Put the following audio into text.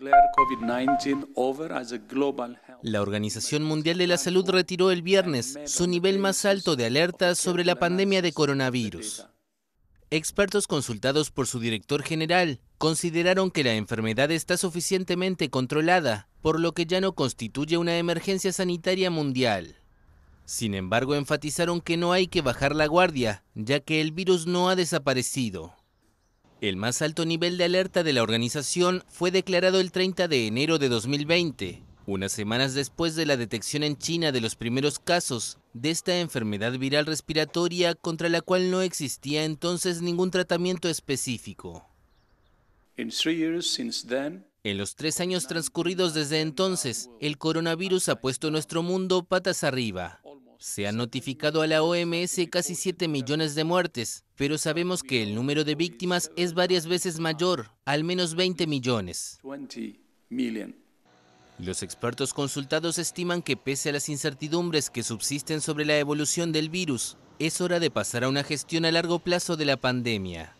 La Organización Mundial de la Salud retiró el viernes su nivel más alto de alerta sobre la pandemia de coronavirus. Expertos consultados por su director general consideraron que la enfermedad está suficientemente controlada, por lo que ya no constituye una emergencia sanitaria mundial. Sin embargo, enfatizaron que no hay que bajar la guardia, ya que el virus no ha desaparecido. El más alto nivel de alerta de la organización fue declarado el 30 de enero de 2020, unas semanas después de la detección en China de los primeros casos de esta enfermedad viral respiratoria contra la cual no existía entonces ningún tratamiento específico. En los tres años transcurridos desde entonces, el coronavirus ha puesto nuestro mundo patas arriba. Se han notificado a la OMS casi 7 millones de muertes, pero sabemos que el número de víctimas es varias veces mayor, al menos 20 millones. Los expertos consultados estiman que pese a las incertidumbres que subsisten sobre la evolución del virus, es hora de pasar a una gestión a largo plazo de la pandemia.